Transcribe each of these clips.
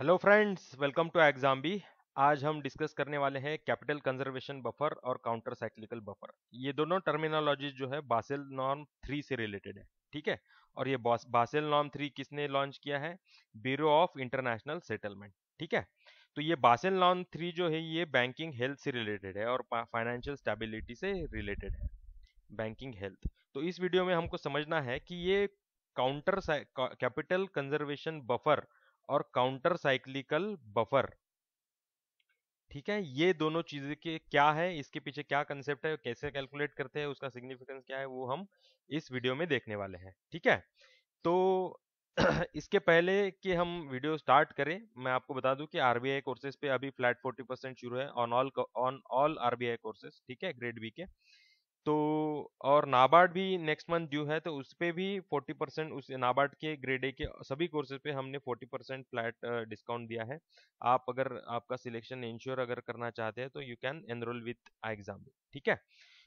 hello friends welcome to exam B आज हम discuss करने वाले हैं कैपिटल कंजर्वेशन बफर और काउंटर साइक्लिकल बफर ये दोनों टर्मिनोलॉजी जो है बासेल नॉर्म थ्री से रिलेटेड है ठीक है और ये बासेल नॉर्म थ्री किसने लॉन्च किया है ब्यूरो ऑफ इंटरनेशनल सेटलमेंट ठीक है तो ये बासेल नॉर्म थ्री जो है ये बैंकिंग हेल्थ से रिलेटेड है और फाइनेंशियल स्टेबिलिटी से रिलेटेड है बैंकिंग हेल्थ तो इस वीडियो में हमको समझना है कि ये काउंटर कैपिटल कंजर्वेशन बफर और काउंटर साइक्लिकल बफर ठीक है ये दोनों चीजें के क्या है इसके पीछे क्या कंसेप्ट है कैसे कैलकुलेट करते हैं उसका सिग्निफिकेंस क्या है वो हम इस वीडियो में देखने वाले हैं ठीक है तो इसके पहले कि हम वीडियो स्टार्ट करें मैं आपको बता दूं कि आरबीआई कोर्सेज पे अभी फ्लैट 40 परसेंट शुरू है on all on all RBI courses ठीक है ग्रेड बी के तो और नाबार्ड भी नेक्स्ट मंथ ड्यू है तो उस पर भी फोर्टी परसेंट उस नाबार्ड के ग्रेड ए के सभी कोर्सेज पे हमने फोर्टी परसेंट फ्लैट डिस्काउंट दिया है आप अगर आपका सिलेक्शन इंश्योर अगर करना चाहते हैं तो you can enroll with I exam ठीक है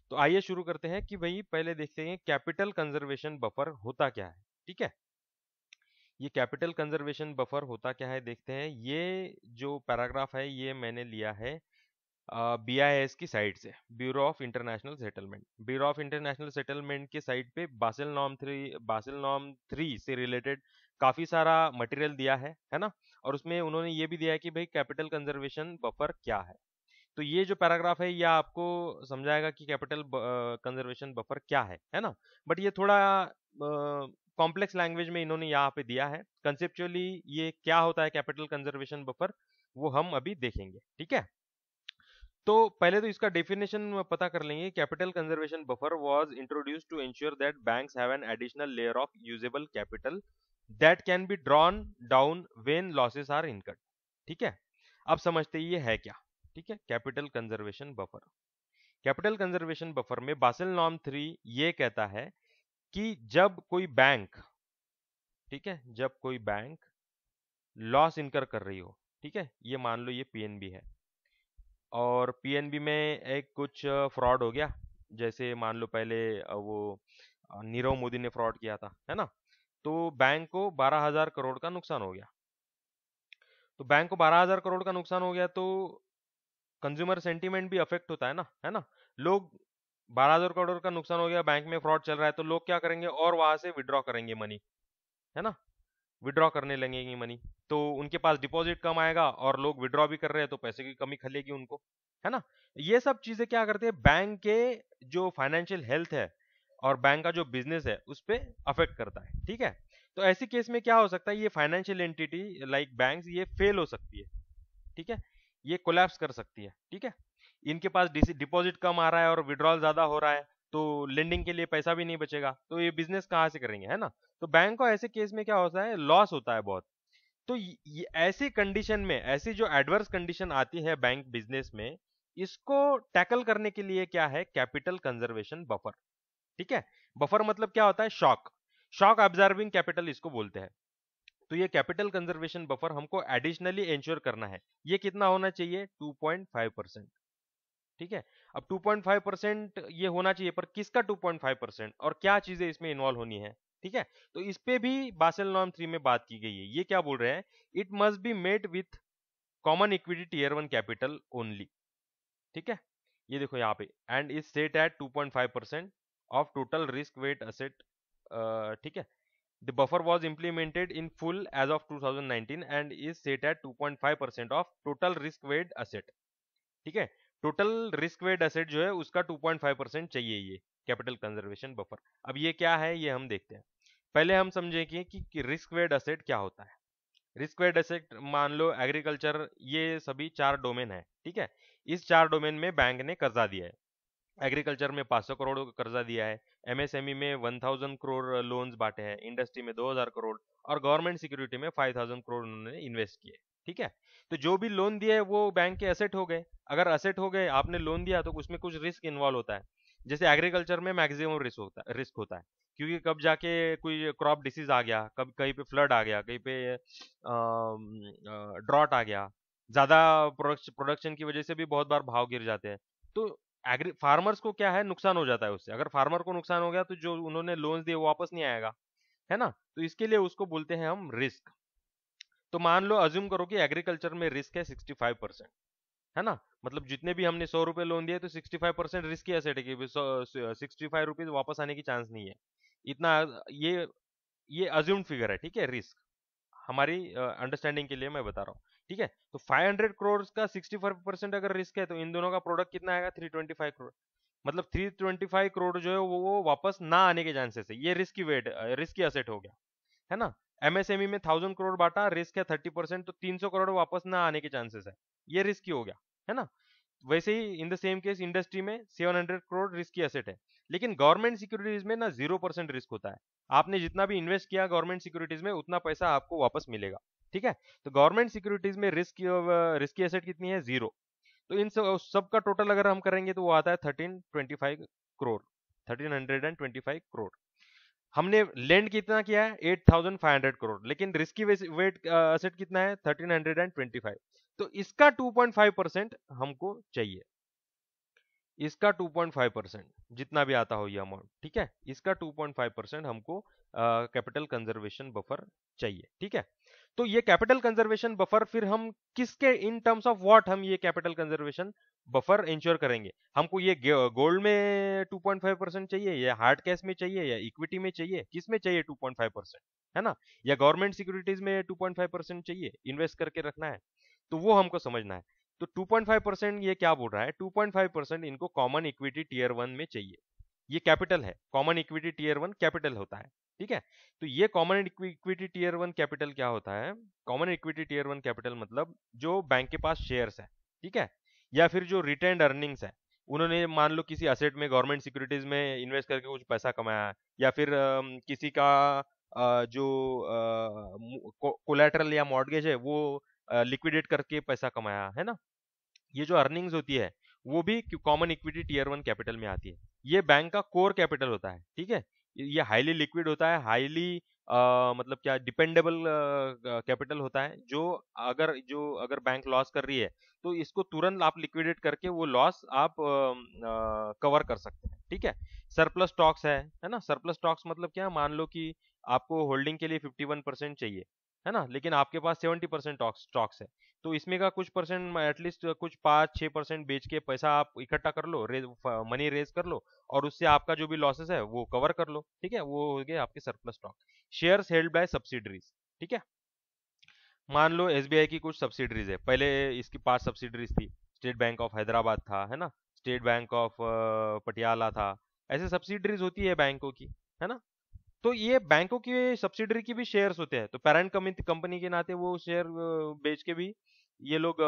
तो आइए शुरू करते हैं कि भाई पहले देखते हैं कैपिटल कंजर्वेशन बफर होता क्या है ठीक है ये कैपिटल कंजर्वेशन बफर होता क्या है देखते हैं ये जो पैराग्राफ है ये मैंने लिया है बी आई एस की साइट से bureau of international settlement bureau of international settlement के साइट पे बासिल नॉम थ्री बासिल नॉम थ्री से रिलेटेड काफ़ी सारा मटेरियल दिया है है ना और उसमें उन्होंने ये भी दिया है कि भाई कैपिटल कंजर्वेशन बफर क्या है तो ये जो पैराग्राफ है ये आपको समझाएगा कि कैपिटल कंजर्वेशन बफर क्या है है ना बट ये थोड़ा कॉम्प्लेक्स लैंग्वेज में इन्होंने यहाँ पे दिया है कंसेप्चुअली ये क्या होता है कैपिटल कंजर्वेशन बफर वो हम अभी देखेंगे ठीक है तो पहले तो इसका डेफिनेशन पता कर लेंगे capital conservation buffer was introduced to ensure that banks have an additional layer of usable capital that can be drawn down when losses are incurred ठीक है अब समझते ये है क्या ठीक है capital conservation buffer capital conservation buffer में बासिल नॉम थ्री ये कहता है कि जब कोई बैंक ठीक है जब कोई बैंक लॉस इनकर कर रही हो ठीक है ये मान लो ये पीएनबी है और पीएनबी में एक कुछ फ्रॉड हो गया जैसे मान लो पहले वो नीरव मोदी ने फ्रॉड किया था है ना तो बैंक को बारह हजार करोड़ का नुकसान हो गया तो बैंक को बारह हजार करोड़ का नुकसान हो गया तो कंज्यूमर सेंटीमेंट भी अफेक्ट होता है ना है ना लोग बारह हजार करोड़ का नुकसान हो गया बैंक में फ्रॉड चल रहा है तो लोग क्या करेंगे और वहां से विड्रॉ करेंगे मनी है ना विड्रॉ करने लगेंगी मनी तो उनके पास डिपॉजिट कम आएगा और लोग विड्रॉ भी कर रहे हैं तो पैसे की कमी खलेगी उनको है ना ये सब चीजें क्या करते हैं बैंक के जो फाइनेंशियल हेल्थ है और बैंक का जो बिजनेस है उस पर अफेक्ट करता है ठीक है तो ऐसी केस में क्या हो सकता है ये फाइनेंशियल एंटिटी लाइक बैंक ये फेल हो सकती है ठीक है ये कोलैप्स कर सकती है ठीक है इनके पास डिपॉजिट कम आ रहा है और विड्रॉल ज्यादा हो रहा है तो लेंडिंग के लिए पैसा भी नहीं बचेगा तो ये बिजनेस कहाँ से करेंगे है ना तो बैंक को ऐसे केस में क्या होता है लॉस होता है बहुत तो ऐसी कंडीशन में ऐसी जो एडवर्स कंडीशन आती है बैंक बिजनेस में इसको टैकल करने के लिए क्या है कैपिटल कंजर्वेशन बफर ठीक है बफर मतलब क्या होता है शॉक शॉक ऑब्जर्विंग कैपिटल इसको बोलते हैं तो ये कैपिटल कंजर्वेशन बफर हमको एडिशनली इंश्योर करना है ये कितना होना चाहिए 2.5 परसेंट ठीक है अब 2.5 परसेंट ये होना चाहिए पर किसका 2.5 परसेंट और क्या चीजें इसमें इन्वॉल्व होनी है ठीक है तो इस पे भी बासेल नॉर्म थ्री में बात की गई है ये क्या बोल रहे हैं it must be made with common equity tier one capital only ठीक है ये देखो यहाँ पे and is set at 2.5 percent of total risk weight asset ठीक है the buffer was implemented in full as of 2019 and is set at five percent of total risk weight asset ठीक है टोटल रिस्क वेड asset जो है उसका 2.5 percent चाहिए ये capital conservation buffer अब ये क्या है ये हम देखते हैं पहले हम समझेंगे कि, कि रिस्क वेड असेट क्या होता है रिस्क वेड असेट मान लो एग्रीकल्चर ये सभी चार डोमेन है ठीक है इस चार डोमेन में बैंक ने कर्जा दिया है एग्रीकल्चर में सौ करोड़ का कर्जा दिया है एमएसएमई में वन थाउजेंड करोड़ लोन्स बांटे हैं इंडस्ट्री में दो हजार करोड़ और गवर्नमेंट सिक्योरिटी में फाइव थाउजेंड करोड़ उन्होंने इन्वेस्ट किए ठीक है तो जो भी लोन दिया है वो बैंक के असेट हो गए अगर असेट हो गए आपने लोन दिया तो उसमें कुछ रिस्क इन्वॉल्व होता है जैसे एग्रीकल्चर में मैक्सिमम रिस्क होता है रिस्क होता है क्योंकि कब जाके कोई क्रॉप डिसीज आ गया कब कहीं पे फ्लड आ गया कहीं पे ड्रॉट आ गया ज़्यादा प्रोडक्शन की वजह से भी बहुत बार भाव गिर जाते हैं तो एग्री फार्मर्स को क्या है नुकसान हो जाता है उससे अगर फार्मर को नुकसान हो गया तो जो उन्होंने लोन्स दिए वापस नहीं आएगा है ना तो इसके लिए उसको बोलते हैं हम रिस्क तो मान लो अज्यूम करो कि एग्रीकल्चर में रिस्क है 65 परसेंट है ना मतलब जितने भी हमने सौ रुपए लोन दिए तो 65 परसेंट रिस्क ही असेट है कि सिक्सटी फाइव रुपीज वापस आने की चांस नहीं है इतना ये ये अज्यूम फिगर है ठीक है रिस्क हमारी अंडरस्टैंडिंग uh, के लिए मैं बता रहा हूँ ठीक है तो 500 करोड़ का 65 परसेंट अगर रिस्क है तो इन दोनों का प्रोडक्ट कितना आएगा 325 करोड़ मतलब 325 करोड़ जो है वो, वो वापस ना आने के चांसेस है ये रिस्की वेट रिस्की असेट हो गया है ना एमएसएमई e में थाउजेंड करोड़ बांटा रिस्क है थर्टी परसेंट तो तीन सौ करोड़ वापस ना आने के चांसेस है ये ही हो गया है ना वैसे ही in the same case industry में सेवन हंड्रेड करोड़ रिस्क की एसेट है लेकिन गवर्नमेंट सिक्योरिटीज में ना जीरो परसेंट रिस्क होता है आपने जितना भी इन्वेस्ट किया गवर्नमेंट सिक्योरिटीज में उतना पैसा आपको वापस मिलेगा ठीक है तो गवर्नमेंट सिक्योरिटीज में रिस्क रिस्की एसेट कितनी है जीरो तो इन सब सबका टोटल अगर हम करेंगे तो वो आता है thirteen twenty five crore thirteen hundred and twenty five crore हमने लैंड कितना किया है 8,500 करोड़ लेकिन रिस्की वेट असेट कितना है 1325 तो इसका 2.5 परसेंट हमको चाहिए इसका 2.5 परसेंट जितना भी आता हो ये अमाउंट ठीक है इसका 2.5 परसेंट हमको कैपिटल कंजर्वेशन बफर चाहिए ठीक है तो ये कैपिटल कंजर्वेशन बफर फिर हम किसके इन टर्म्स ऑफ व्हाट हम ये कैपिटल कंजर्वेशन बफर इंश्योर करेंगे हमको ये गोल्ड में 2.5 परसेंट चाहिए या हार्ड कैश में चाहिए या इक्विटी में चाहिए किस में चाहिए 2.5 परसेंट है ना या गवर्नमेंट सिक्योरिटीज में 2.5 परसेंट चाहिए इन्वेस्ट करके रखना है तो वो हमको समझना है तो 2.5 परसेंट ये क्या बोल रहा है 2.5 परसेंट इनको कॉमन इक्विटी टीयर वन में चाहिए ये कैपिटल है common equity tier one capital होता है ठीक है तो ये common equity tier one capital क्या होता है common equity tier one capital मतलब जो बैंक के पास शेयर्स है ठीक है या फिर जो रिटर्न अर्निंग्स है उन्होंने मान लो किसी असेट में गवर्नमेंट सिक्योरिटीज में इन्वेस्ट करके कुछ पैसा कमाया या फिर किसी का जो कोलेटरल या मॉडगेज है वो लिक्विडेट करके पैसा कमाया है ना ये जो अर्निंग्स होती है वो भी common equity tier one capital में आती है ये बैंक का कोर कैपिटल होता है ठीक है ये हाईली लिक्विड होता है हाईली मतलब क्या डिपेंडेबल कैपिटल होता है जो अगर जो अगर बैंक लॉस कर रही है तो इसको तुरंत आप लिक्विडेट करके वो लॉस आप कवर कर सकते हैं ठीक है सरप्लस स्टॉक्स है है ना सरप्लस स्टॉक्स मतलब क्या मान लो कि आपको होल्डिंग के लिए 51 परसेंट चाहिए है ना लेकिन आपके पास 70 परसेंट स्टॉक्स है तो इसमें का कुछ परसेंट एटलीस्ट कुछ पाँच छः परसेंट बेच के पैसा आप इकट्ठा कर लो रेज मनी रेज कर लो और उससे आपका जो भी लॉसेस है वो कवर कर लो ठीक है वो हो गया आपके surplus stock share held by subsidiaries ठीक है मान लो एस की कुछ सब्सिडरीज है पहले इसकी पांच सब्सिडरीज थी स्टेट बैंक ऑफ हैदराबाद था है ना स्टेट बैंक ऑफ पटियाला था ऐसे सब्सिडरीज होती है बैंकों की है ना तो ये बैंकों की सब्सिडरी की भी शेयर्स होते हैं तो पेरेंट कंपनी के नाते वो शेयर बेच के भी ये लोग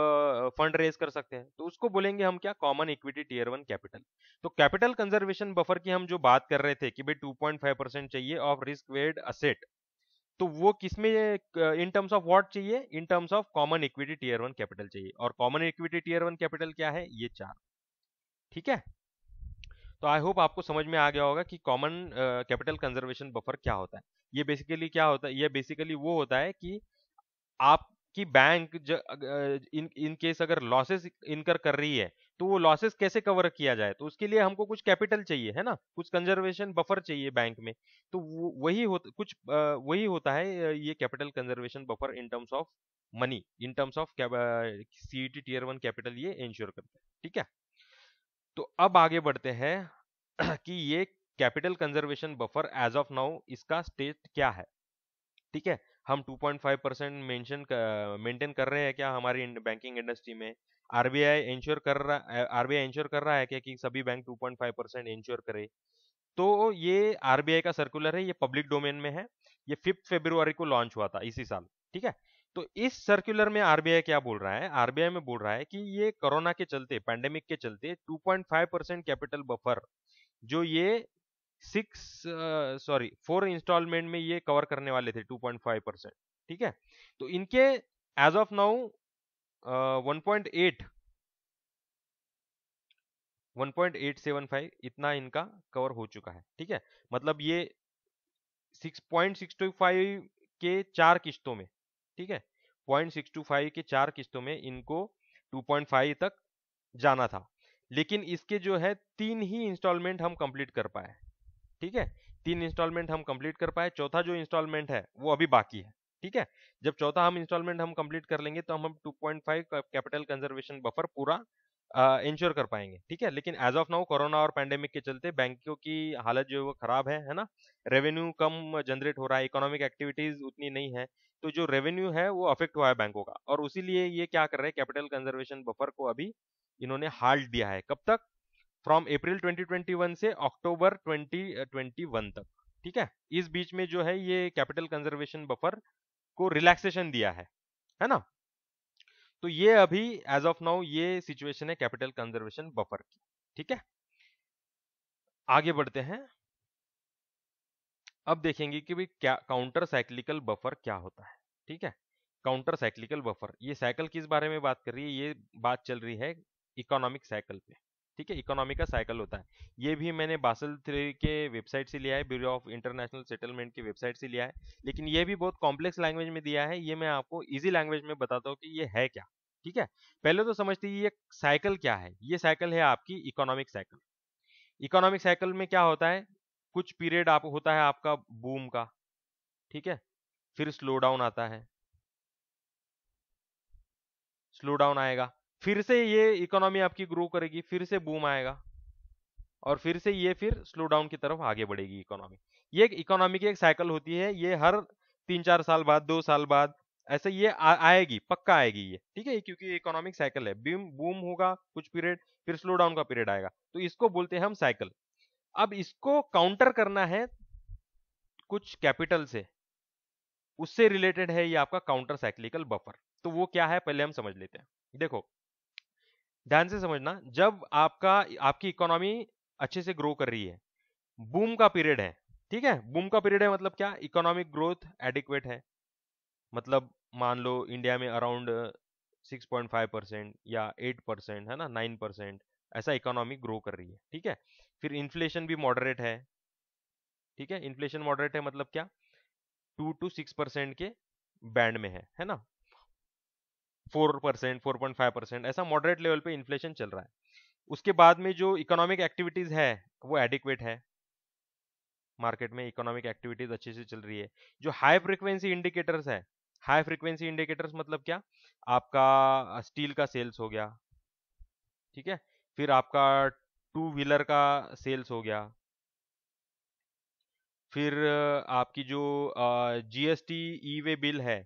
फंड रेज कर सकते हैं तो उसको बोलेंगे हम क्या common equity tier one capital तो कैपिटल कंजर्वेशन बफर की हम जो बात कर रहे थे कि भाई 2.5 परसेंट चाहिए ऑफ रिस्क वेड असेट तो वो किसमें इन टर्म्स ऑफ व्हाट चाहिए in terms of common equity tier one capital चाहिए और common equity tier one capital क्या है ये चार ठीक है तो आई होप आपको समझ में आ गया होगा कि कॉमन कैपिटल कंजर्वेशन बफर क्या होता है ये बेसिकली क्या होता है ये बेसिकली वो होता है कि आपकी बैंक ज, इन इन केस अगर लॉसेस इनकर कर रही है तो वो लॉसेस कैसे कवर किया जाए तो उसके लिए हमको कुछ कैपिटल चाहिए है ना कुछ कंजर्वेशन बफर चाहिए बैंक में तो वही होता कुछ वही होता है ये capital conservation buffer in terms of money in terms of CET tier one capital ये इंश्योर करता है ठीक है तो अब आगे बढ़ते हैं कि ये capital conservation buffer as of now इसका स्टेट क्या है ठीक है हम 2.5 परसेंट मेंशन मेंटेन कर रहे हैं क्या हमारी बैंकिंग इंडस्ट्री में आरबीआई इंश्योर कर रहा आरबीआई इंश्योर कर रहा है क्या कि सभी बैंक 2.5 परसेंट इंश्योर करे तो ये आरबीआई का सर्कुलर है ये पब्लिक डोमेन में है ये फिफ्थ फेब्रुवरी को लॉन्च हुआ था इसी साल ठीक है तो इस सर्कुलर में आरबीआई क्या बोल रहा है आरबीआई में बोल रहा है कि ये कोरोना के चलते पैंडेमिक के चलते 2.5 परसेंट कैपिटल बफर जो ये सिक्स सॉरी फोर इंस्टॉलमेंट में ये कवर करने वाले थे 2.5 परसेंट ठीक है तो इनके एज ऑफ नाउ 1.8 1.875 इतना इनका कवर हो चुका है ठीक है मतलब ये सिक्स के चार किश्तों में ठीक है पॉइंट सिक्स टू फाइव के चार किस्तों में इनको टू पॉइंट फाइव तक जाना था लेकिन इसके जो है तीन ही इंस्टॉलमेंट हम कंप्लीट कर पाए ठीक है तीन इंस्टॉलमेंट हम कंप्लीट कर पाए चौथा जो इंस्टॉलमेंट है वो अभी बाकी है ठीक है जब चौथा हम इंस्टॉलमेंट हम कंप्लीट कर लेंगे तो हम two point five capital conservation buffer पूरा इंश्योर कर पाएंगे ठीक है लेकिन एज ऑफ नाउ कोरोना और पैंडेमिक के चलते बैंकों की हालत जो है वो खराब है है ना रेवेन्यू कम जनरेट हो रहा है इकोनॉमिक एक्टिविटीज उतनी नहीं है तो जो रेवेन्यू है वो अफेक्ट हुआ है बैंकों का और उसीलिए ये क्या कर रहे हैं कैपिटल कंजर्वेशन बफर को अभी इन्होंने हाल्ट दिया है कब तक फ्रॉम अप्रैल 2021 से अक्टूबर 2021 तक ठीक है इस बीच में जो है ये कैपिटल कंजर्वेशन बफर को रिलैक्सेशन दिया है है ना तो ये अभी एज ऑफ नाउ ये सिचुएशन है कैपिटल कंजर्वेशन बफर की ठीक है आगे बढ़ते हैं अब देखेंगे कि भी क्या काउंटर साइक्लिकल बफर क्या होता है ठीक है काउंटर साइक्लिकल बफर ये साइकिल किस बारे में बात कर रही है ये बात चल रही है इकोनॉमिक साइकिल पे ठीक है इकोनॉमी का साइकिल होता है ये भी मैंने बासल थ्री के वेबसाइट से लिया है ब्यूरो ऑफ इंटरनेशनल सेटलमेंट की वेबसाइट से लिया है लेकिन ये भी बहुत कॉम्प्लेक्स लैंग्वेज में दिया है ये मैं आपको ईजी लैंग्वेज में बताता हूँ कि ये है क्या ठीक है पहले तो समझते ये साइकिल क्या है ये साइकिल है आपकी इकोनॉमिक साइकिल इकोनॉमिक साइकिल में क्या होता है कुछ पीरियड आप होता है आपका बूम का ठीक है फिर स्लो डाउन आता है स्लो डाउन आएगा फिर से ये इकोनॉमी आपकी ग्रो करेगी फिर से बूम आएगा और फिर से ये फिर स्लो डाउन की तरफ आगे बढ़ेगी इकोनॉमी ये इकोनॉमी की एक साइकिल होती है ये हर तीन चार साल बाद दो साल बाद ऐसे ये आ, आएगी पक्का आएगी ये ठीक है क्योंकि इकोनॉमिक साइकिल है बीम बूम होगा कुछ पीरियड फिर स्लो डाउन का पीरियड आएगा तो इसको बोलते हैं हम साइकिल अब इसको काउंटर करना है कुछ कैपिटल से उससे रिलेटेड है ये आपका काउंटर साइक्लिकल बफर तो वो क्या है पहले हम समझ लेते हैं देखो ध्यान से समझना जब आपका आपकी इकोनॉमी अच्छे से ग्रो कर रही है बूम का पीरियड है ठीक है बूम का पीरियड है मतलब क्या इकोनॉमिक ग्रोथ एडिक्वेट है मतलब मान लो इंडिया में अराउंड 6.5 परसेंट या 8 परसेंट है ना 9 परसेंट ऐसा इकोनॉमी ग्रो कर रही है ठीक है फिर इन्फ्लेशन भी मॉडरेट है ठीक है इन्फ्लेशन मॉडरेट है मतलब क्या टू टू सिक्स परसेंट के बैंड में है है ना four percent four point five percent ऐसा मॉडरेट लेवल पे इन्फ्लेशन चल रहा है उसके बाद में जो इकोनॉमिक एक्टिविटीज है वो एडिक्वेट है मार्केट में इकोनॉमिक एक्टिविटीज अच्छे से चल रही है जो हाई फ्रिक्वेंसी इंडिकेटर्स है हाई फ्रिक्वेंसी इंडिकेटर्स मतलब क्या आपका स्टील का सेल्स हो गया ठीक है फिर आपका टू व्हीलर का सेल्स हो गया फिर आपकी जो जीएसटी ई वे बिल है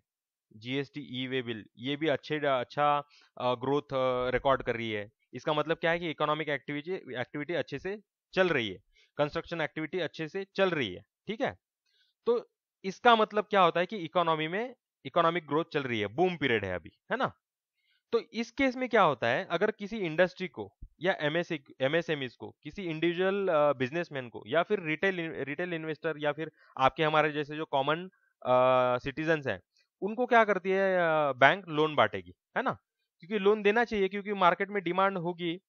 जीएसटी ई वे बिल ये भी अच्छे अच्छा ग्रोथ रिकॉर्ड कर रही है इसका मतलब क्या है कि इकोनॉमिक एक्टिविटी एक्टिविटी अच्छे से चल रही है कंस्ट्रक्शन एक्टिविटी अच्छे से चल रही है ठीक है तो इसका मतलब क्या होता है कि इकोनॉमी में इकोनॉमिक ग्रोथ चल रही है बूम पीरियड है अभी है ना तो इस केस में क्या होता है अगर किसी इंडस्ट्री को या एमएसएमईज को किसी इंडिविजुअल बिजनेसमैन को या फिर रिटेल रिटेल इन्वेस्टर या फिर आपके हमारे जैसे जो कॉमन सिटीजन्स हैं उनको क्या करती है बैंक लोन बांटेगी है ना क्योंकि लोन देना चाहिए क्योंकि मार्केट में डिमांड होगी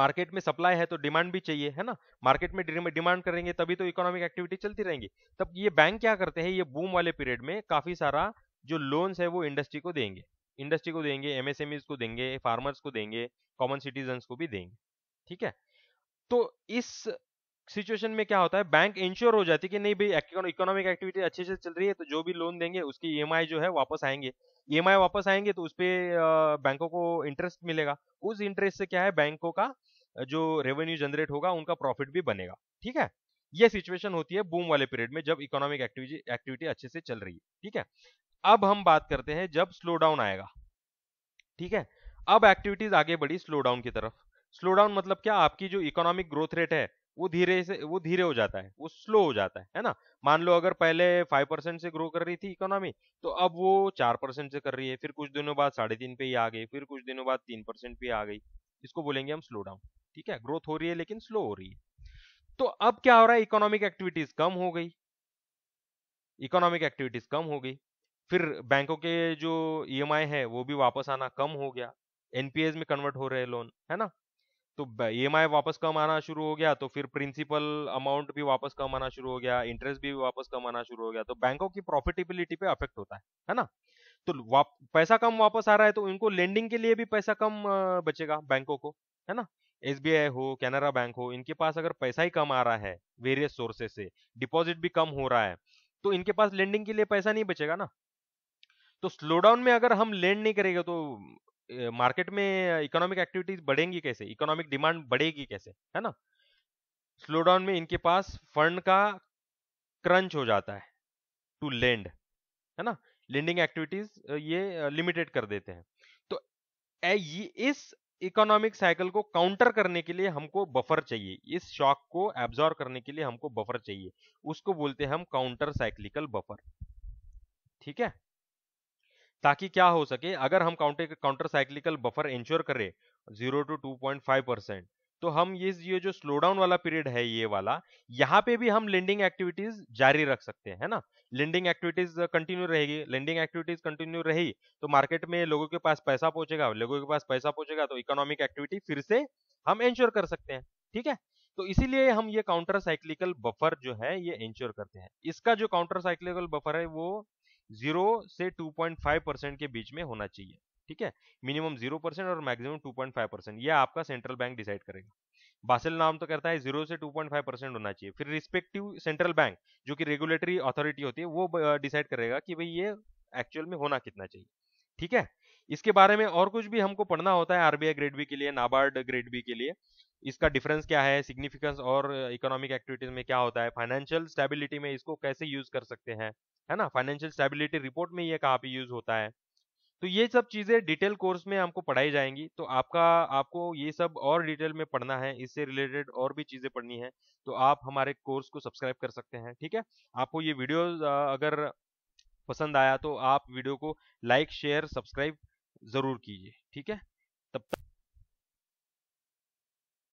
मार्केट में सप्लाई है तो डिमांड भी चाहिए है ना मार्केट में डिमांड करेंगे तभी तो इकोनॉमिक एक्टिविटी चलती रहेंगी तब ये बैंक क्या करते हैं ये बूम वाले पीरियड में काफी सारा जो लोन्स है वो इंडस्ट्री को देंगे इंडस्ट्री को देंगे एमएसएमईज को देंगे फार्मर्स को देंगे कॉमन सिटीजन को भी देंगे ठीक है तो इस सिचुएशन में क्या होता है बैंक इंश्योर हो जाती है कि नहीं भाई इकोनॉमिक एक्टिविटी अच्छे से चल रही है तो जो भी लोन देंगे उसकी ई जो है वापस आएंगे ई वापस आएंगे तो उस पर बैंकों को इंटरेस्ट मिलेगा उस इंटरेस्ट से क्या है बैंकों का जो रेवेन्यू जनरेट होगा उनका प्रॉफिट भी बनेगा ठीक है यह सिचुएशन होती है बूम वाले पीरियड में जब इकोनॉमिक एक्टिविटी एक्टिविटी अच्छे से चल रही है ठीक है अब हम बात करते हैं जब स्लो डाउन आएगा ठीक है अब एक्टिविटीज आगे बढ़ी स्लो डाउन की तरफ स्लो डाउन मतलब क्या आपकी जो इकोनॉमिक ग्रोथ रेट है वो धीरे से वो धीरे हो जाता है वो स्लो हो जाता है है ना मान लो अगर पहले फाइव परसेंट से ग्रो कर रही थी इकोनॉमी तो अब वो चार परसेंट से कर रही है फिर कुछ दिनों बाद साढ़े तीन पे ही आ गई फिर कुछ दिनों बाद तीन परसेंट पे आ गई इसको बोलेंगे हम स्लो डाउन ठीक है ग्रोथ हो रही है लेकिन स्लो हो रही है तो अब क्या हो रहा है इकोनॉमिक एक्टिविटीज कम हो गई इकोनॉमिक एक्टिविटीज कम हो गई फिर बैंकों के जो ई है वो भी वापस आना कम हो गया एनपीएस में कन्वर्ट हो रहे लोन है ना तो ई e वापस कम आना शुरू हो गया तो फिर प्रिंसिपल अमाउंट भी वापस कम आना शुरू हो गया इंटरेस्ट भी वापस कम आना शुरू हो गया तो बैंकों की प्रॉफिटेबिलिटी पे अफेक्ट होता है है ना तो पैसा कम वापस आ रहा है तो इनको लेंडिंग के लिए भी पैसा कम बचेगा बैंकों को है ना एस हो कैनरा बैंक हो इनके पास अगर पैसा ही कम आ रहा है वेरियस सोर्सेज से डिपॉजिट भी कम हो रहा है तो इनके पास लेंडिंग के लिए पैसा नहीं बचेगा ना तो स्लोडाउन में अगर हम लेंड नहीं करेंगे तो मार्केट में इकोनॉमिक एक्टिविटीज बढ़ेंगी कैसे इकोनॉमिक डिमांड बढ़ेगी कैसे है ना स्लो डाउन में इनके पास फंड का क्रंच हो जाता है टू लेंड है ना लेंडिंग एक्टिविटीज ये लिमिटेड कर देते हैं तो इस इकोनॉमिक साइकिल को काउंटर करने के लिए हमको बफर चाहिए इस शॉक को एब्जॉर्व करने के लिए हमको बफर चाहिए उसको बोलते हैं हम काउंटर साइक्लिकल बफर ठीक है ताकि क्या हो सके अगर हम counter counter cyclical buffer ensure करें zero two two point five percent तो हम ये ये जो स्लो डाउन वाला पीरियड है ये वाला यहाँ पे भी हम लेंडिंग एक्टिविटीज जारी रख सकते हैं ना लेंडिंग एक्टिविटीज कंटिन्यू रहेगी लेंडिंग एक्टिविटीज कंटिन्यू रही तो मार्केट में लोगों के पास पैसा पहुंचेगा लोगों के पास पैसा पहुंचेगा तो इकोनॉमिक एक्टिविटी फिर से हम इंश्योर कर सकते हैं ठीक है तो इसीलिए हम ये काउंटर साइक्लिकल बफर जो है ये इंश्योर करते हैं इसका जो काउंटर साइक्लिकल बफर है वो जीरो से टू पॉइंट फाइव परसेंट के बीच में होना चाहिए ठीक है मिनिमम जीरो परसेंट और maximum two point five percent यह आपका सेंट्रल बैंक डिसाइड करेगा बासिल नाम तो कहता है जीरो से टू पॉइंट फाइव परसेंट होना चाहिए फिर रिस्पेक्टिव सेंट्रल बैंक जो कि रेगुलेटरी अथॉरिटी होती है वो डिसाइड करेगा कि भाई ये एक्चुअल में होना कितना चाहिए ठीक है इसके बारे में और कुछ भी हमको पढ़ना होता है आरबीआई ग्रेड बी के लिए नाबार्ड ग्रेड बी के लिए इसका डिफरेंस क्या है सिग्निफिकेंस और इकोनॉमिक एक्टिविटीज में क्या होता है फाइनेंशियल स्टेबिलिटी में इसको कैसे यूज कर सकते हैं है ना फाइनेंशियल स्टेबिलिटी रिपोर्ट में ये कहाँ पे यूज होता है तो ये सब चीज़ें डिटेल कोर्स में हमको पढ़ाई जाएंगी तो आपका आपको ये सब और डिटेल में पढ़ना है इससे रिलेटेड और भी चीज़ें पढ़नी है तो आप हमारे कोर्स को सब्सक्राइब कर सकते हैं ठीक है आपको ये वीडियो अगर पसंद आया तो आप वीडियो को लाइक शेयर सब्सक्राइब ज़रूर कीजिए ठीक है